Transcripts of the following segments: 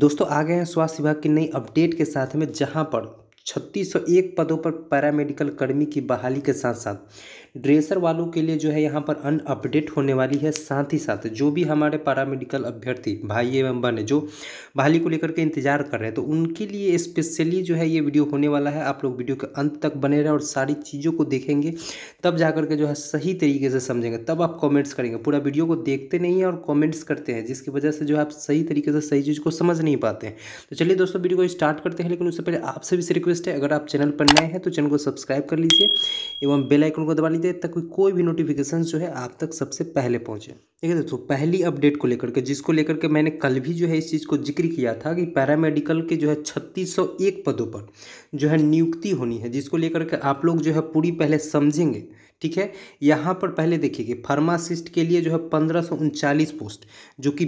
दोस्तों आ गए हैं स्वास्थ्य विभाग की नई अपडेट के साथ में जहाँ पर छत्तीस सौ एक पदों पर पैरामेडिकल कर्मी की बहाली के साथ साथ ड्रेसर वालों के लिए जो है यहाँ पर अन अपडेट होने वाली है साथ ही साथ जो भी हमारे पैरामेडिकल अभ्यर्थी भाई एवं बहन जो बहाली को लेकर के इंतजार कर रहे हैं तो उनके लिए स्पेशली जो है ये वीडियो होने वाला है आप लोग वीडियो के अंत तक बने रहे और सारी चीज़ों को देखेंगे तब जा करके जो है सही तरीके से समझेंगे तब आप कॉमेंट्स करेंगे पूरा वीडियो को देखते नहीं है और कॉमेंट्स करते हैं जिसकी वजह से जो है आप सही तरीके से सही चीज़ को समझ नहीं पाते हैं तो चलिए दोस्तों वीडियो को स्टार्ट करते हैं लेकिन उससे पहले आपसे भी रिक्वेस्ट रिक्वेस्ट है अगर आप चैनल पर नए हैं तो चैनल को सब्सक्राइब कर लीजिए एवं बेल आइकन को दबा लीजिए ताकि कोई भी नोटिफिकेशन जो है आप तक सबसे पहले पहुंचे ठीक है दोस्तों पहली अपडेट को लेकर के जिसको लेकर के मैंने कल भी जो है इस चीज़ को जिक्र किया था कि पैरामेडिकल के जो है 3601 पदों पर जो है नियुक्ति होनी है जिसको लेकर के आप लोग जो है पूरी पहले समझेंगे ठीक है यहाँ पर पहले देखिए कि फार्मासिस्ट के लिए जो है पंद्रह सौ उनचालीस पोस्ट जो कि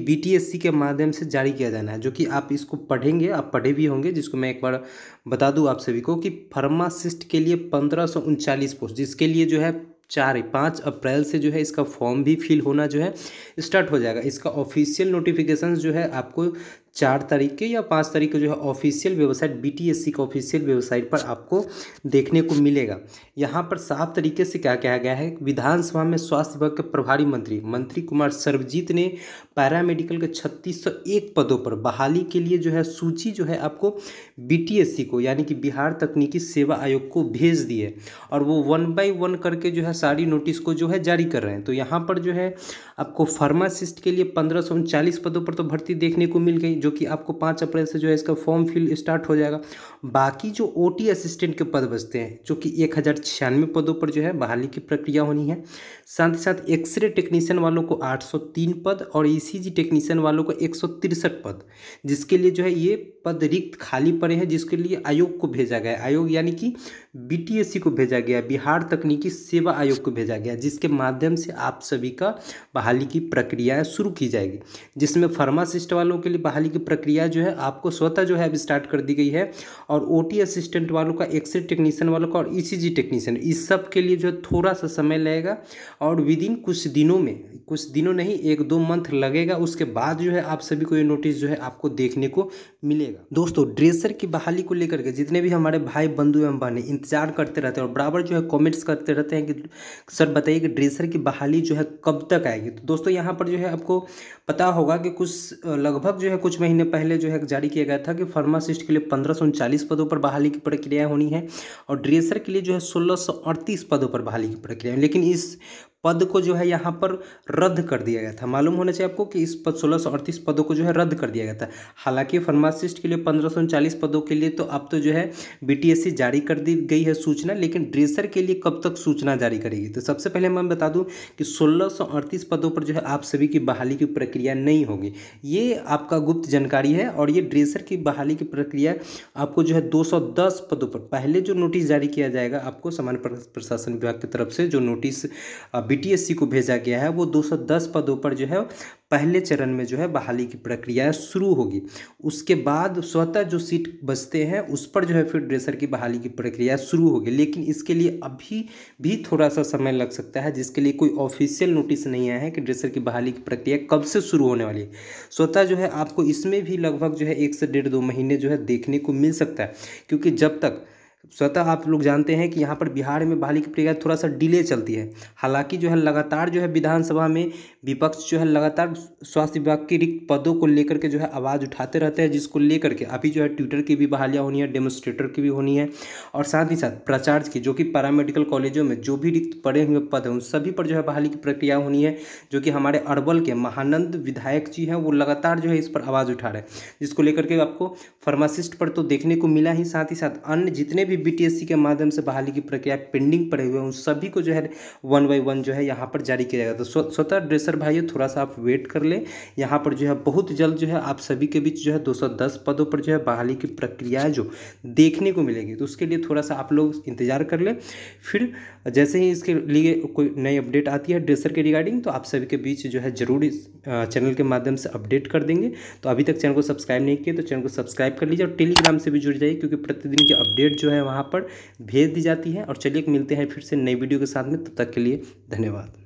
सी के माध्यम से जारी किया जाना है जो कि आप इसको पढ़ेंगे आप पढ़े भी होंगे जिसको मैं एक बार बता दूँ आप सभी को कि फार्मासिस्ट के लिए पंद्रह सौ उनचालीस पोस्ट जिसके लिए जो है चार पाँच अप्रैल से जो है इसका फॉर्म भी फिल होना जो है स्टार्ट हो जाएगा इसका ऑफिशियल नोटिफिकेशन जो है आपको चार तारीख के या पाँच तारीख के जो है ऑफिशियल वेबसाइट बीटीएससी का ऑफिशियल वेबसाइट पर आपको देखने को मिलेगा यहाँ पर साफ तरीके से क्या कहा गया है विधानसभा में स्वास्थ्य विभाग के प्रभारी मंत्री मंत्री कुमार सर्वजीत ने पैरामेडिकल के छत्तीस पदों पर बहाली के लिए जो है सूची जो है आपको सी को यानी कि बिहार तकनीकी सेवा आयोग को भेज दी है और वो वन बाई वन करके जो है सारी नोटिस को जो है जारी कर रहे हैं तो यहाँ पर जो है आपको फार्मासिस्ट के लिए पंद्रह पदों पर तो भर्ती देखने को मिल गई जो जो कि आपको पाँच अप्रैल से जो है इसका फॉर्म फिल स्टार्ट हो जाएगा बाकी जो ओ असिस्टेंट के पद बचते हैं जो कि एक पदों पर जो है बहाली की प्रक्रिया होनी है साथ ही साथ एक्सरे टेक्नीशियन वालों को 803 पद और ईसीजी e टेक्नीशियन वालों को एक पद जिसके लिए जो है ये पद रिक्त खाली पड़े हैं जिसके लिए आयोग को भेजा गया आयोग यानी कि बीटीएससी e को भेजा गया बिहार तकनीकी सेवा आयोग को भेजा गया जिसके माध्यम से आप सभी का बहाली की प्रक्रियाएँ शुरू की जाएगी जिसमें फार्मासिस्ट वालों के लिए बहाली की प्रक्रिया जो है आपको स्वतः जो है अब स्टार्ट कर दी गई है और ओ असिस्टेंट वालों का एक्सरे टेक्नीशियन वालों का और ई e टेक्नीशियन इस सब के लिए जो थोड़ा सा समय लगेगा और विद इन कुछ दिनों में कुछ दिनों नहीं एक दो मंथ लगेगा उसके बाद जो है आप सभी को ये नोटिस जो है आपको देखने को मिलेगा दोस्तों ड्रेसर की बहाली को लेकर के जितने भी हमारे भाई बंधु एवं बहने इंतजार करते रहते हैं और बराबर जो है कमेंट्स करते रहते हैं कि सर बताइए कि ड्रेसर की बहाली जो है कब तक आएगी तो दोस्तों यहाँ पर जो है आपको पता होगा कि कुछ लगभग जो है कुछ महीने पहले जो है जारी किया गया था कि फार्मासिस्ट के लिए पंद्रह पदों पर बहाली की प्रक्रिया होनी है और ड्रेसर के लिए जो है सोलह पदों पर बहाली की प्रक्रिया लेकिन इस पद को जो है यहाँ पर रद्द कर दिया गया था मालूम होना चाहिए आपको कि इस पद सोलह सौ अड़तीस पदों को जो है रद्द कर दिया गया था हालांकि फार्मासिस्ट के लिए पंद्रह सौ उनचालीस पदों के लिए तो अब तो जो है बीटीएससी जारी कर दी गई है सूचना लेकिन ड्रेसर के लिए कब तक सूचना जारी करेगी तो सबसे पहले मैं बता दूँ कि सोलह पदों पर जो है आप सभी की बहाली की प्रक्रिया नहीं होगी ये आपका गुप्त जानकारी है और ये ड्रेसर की बहाली की प्रक्रिया आपको जो है दो पदों पर पहले जो नोटिस जारी किया जाएगा आपको सामान्य प्रशासन विभाग की तरफ से जो नोटिस बीटीएससी को भेजा गया है वो 210 पदों पर जो है पहले चरण में जो है बहाली की प्रक्रिया शुरू होगी उसके बाद स्वतः जो सीट बचते हैं उस पर जो है फिर ड्रेसर की बहाली की प्रक्रिया शुरू होगी लेकिन इसके लिए अभी भी थोड़ा सा समय लग सकता है जिसके लिए कोई ऑफिशियल नोटिस नहीं आया है कि ड्रेसर की बहाली की प्रक्रिया कब से शुरू होने वाली है स्वतः जो है आपको इसमें भी लगभग जो है एक से डेढ़ दो महीने जो है देखने को मिल सकता है क्योंकि जब तक स्वतः आप लोग जानते हैं कि यहाँ पर बिहार में बहाली की प्रक्रिया थोड़ा सा डिले चलती है हालांकि जो है लगातार जो है विधानसभा में विपक्ष जो है लगातार स्वास्थ्य विभाग के रिक्त पदों को लेकर के जो है आवाज़ उठाते रहते हैं जिसको लेकर के अभी जो है ट्विटर की भी बहालियाँ होनी है डेमोस्ट्रेटर की भी होनी है और साथ ही साथ प्रचार की जो कि पैरामेडिकल कॉलेजों में जो भी रिक्त पड़े हुए पद हैं उन सभी पर जो है बहाली की प्रक्रिया होनी है जो कि हमारे अरबल के महानंद विधायक जी हैं वो लगातार जो है इस पर आवाज़ उठा रहे हैं जिसको लेकर के आपको फार्मासिस्ट पर तो देखने को मिला ही साथ ही साथ अन्य जितने भी बीटीएससी के माध्यम से बहाली की प्रक्रिया पेंडिंग पड़े हुए हैं उन सभी को जो है वन बाई वन जो है यहाँ पर जारी किया जाएगा तो स्वतः ड्रेसर भाइयों थोड़ा सा आप वेट कर लें यहाँ पर जो है बहुत जल्द जो है आप सभी के बीच जो है दो पदों पर जो है बहाली की प्रक्रिया जो देखने को मिलेगी तो उसके लिए थोड़ा सा आप लोग इंतजार कर लें फिर जैसे ही इसके लिए कोई नई अपडेट आती है ड्रेसर के रिगार्डिंग तो आप सभी के बीच जो है जरूर इस चैनल के माध्यम से अपडेट कर देंगे तो अभी तक चैनल को सब्सक्राइब नहीं किया तो चैनल को सब्सक्राइब कर लीजिए और टेलीग्राम से भी जुड़ जाइए क्योंकि प्रतिदिन के अपडेट जो है है वहाँ पर भेज दी जाती है और चलिए मिलते हैं फिर से नई वीडियो के साथ में तब तक के लिए धन्यवाद